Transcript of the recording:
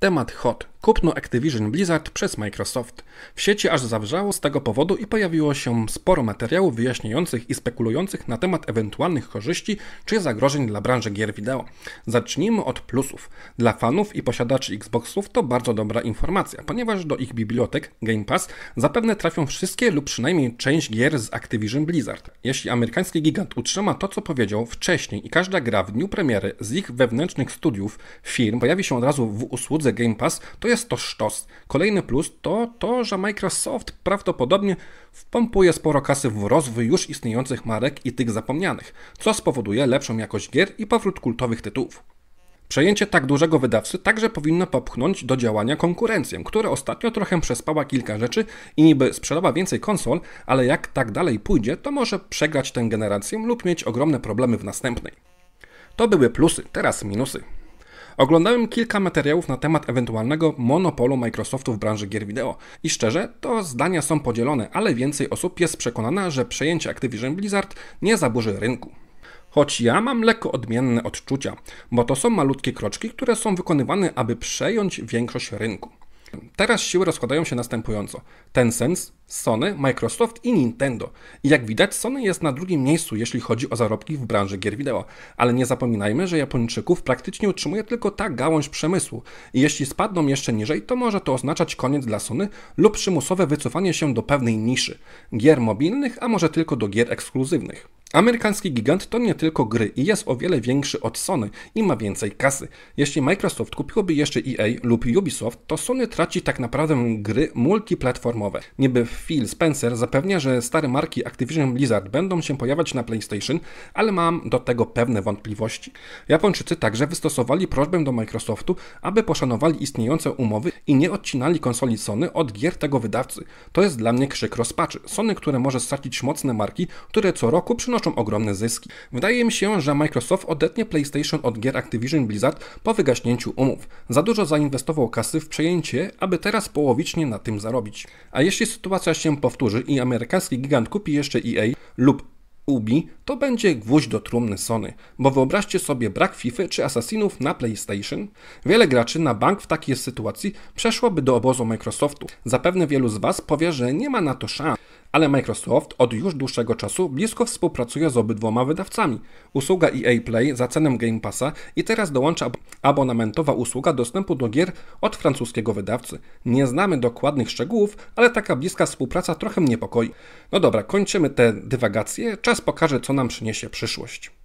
Temat hot Kupno Activision Blizzard przez Microsoft. W sieci aż zawrzało z tego powodu i pojawiło się sporo materiałów wyjaśniających i spekulujących na temat ewentualnych korzyści czy zagrożeń dla branży gier wideo. Zacznijmy od plusów. Dla fanów i posiadaczy Xboxów to bardzo dobra informacja, ponieważ do ich bibliotek Game Pass zapewne trafią wszystkie lub przynajmniej część gier z Activision Blizzard. Jeśli amerykański gigant utrzyma to, co powiedział wcześniej i każda gra w dniu premiery z ich wewnętrznych studiów, firm pojawi się od razu w usłudze Game Pass, to jest to sztos. Kolejny plus to to, że Microsoft prawdopodobnie wpompuje sporo kasy w rozwój już istniejących marek i tych zapomnianych, co spowoduje lepszą jakość gier i powrót kultowych tytułów. Przejęcie tak dużego wydawcy także powinno popchnąć do działania konkurencję, która ostatnio trochę przespała kilka rzeczy i niby sprzedała więcej konsol, ale jak tak dalej pójdzie, to może przegrać tę generację lub mieć ogromne problemy w następnej. To były plusy, teraz minusy. Oglądałem kilka materiałów na temat ewentualnego monopolu Microsoftu w branży gier wideo i szczerze, to zdania są podzielone, ale więcej osób jest przekonana, że przejęcie Activision Blizzard nie zaburzy rynku. Choć ja mam lekko odmienne odczucia, bo to są malutkie kroczki, które są wykonywane, aby przejąć większość rynku. Teraz siły rozkładają się następująco. Tencent, Sony, Microsoft i Nintendo. I jak widać, Sony jest na drugim miejscu, jeśli chodzi o zarobki w branży gier wideo. Ale nie zapominajmy, że Japończyków praktycznie utrzymuje tylko ta gałąź przemysłu. I jeśli spadną jeszcze niżej, to może to oznaczać koniec dla Sony lub przymusowe wycofanie się do pewnej niszy. Gier mobilnych, a może tylko do gier ekskluzywnych. Amerykański gigant to nie tylko gry i jest o wiele większy od Sony i ma więcej kasy. Jeśli Microsoft kupiłoby jeszcze EA lub Ubisoft, to Sony traci tak naprawdę gry multiplatformowe. Niby Phil Spencer zapewnia, że stare marki Activision Blizzard będą się pojawiać na PlayStation, ale mam do tego pewne wątpliwości. Japończycy także wystosowali prośbę do Microsoftu, aby poszanowali istniejące umowy i nie odcinali konsoli Sony od gier tego wydawcy. To jest dla mnie krzyk rozpaczy. Sony, które może stracić mocne marki, które co roku przynoszą przynoszą ogromne zyski. Wydaje mi się, że Microsoft odetnie PlayStation od gier Activision Blizzard po wygaśnięciu umów. Za dużo zainwestował kasy w przejęcie, aby teraz połowicznie na tym zarobić. A jeśli sytuacja się powtórzy i amerykański gigant kupi jeszcze EA lub Ubi, to będzie gwóźdź do trumny Sony, bo wyobraźcie sobie brak FIFA czy Assassinów na PlayStation. Wiele graczy na bank w takiej sytuacji przeszłoby do obozu Microsoftu. Zapewne wielu z Was powie, że nie ma na to szans ale Microsoft od już dłuższego czasu blisko współpracuje z obydwoma wydawcami. Usługa EA Play za cenę Game Passa i teraz dołącza abonamentowa usługa dostępu do gier od francuskiego wydawcy. Nie znamy dokładnych szczegółów, ale taka bliska współpraca trochę mnie niepokoi. No dobra, kończymy te dywagacje, czas pokaże co nam przyniesie przyszłość.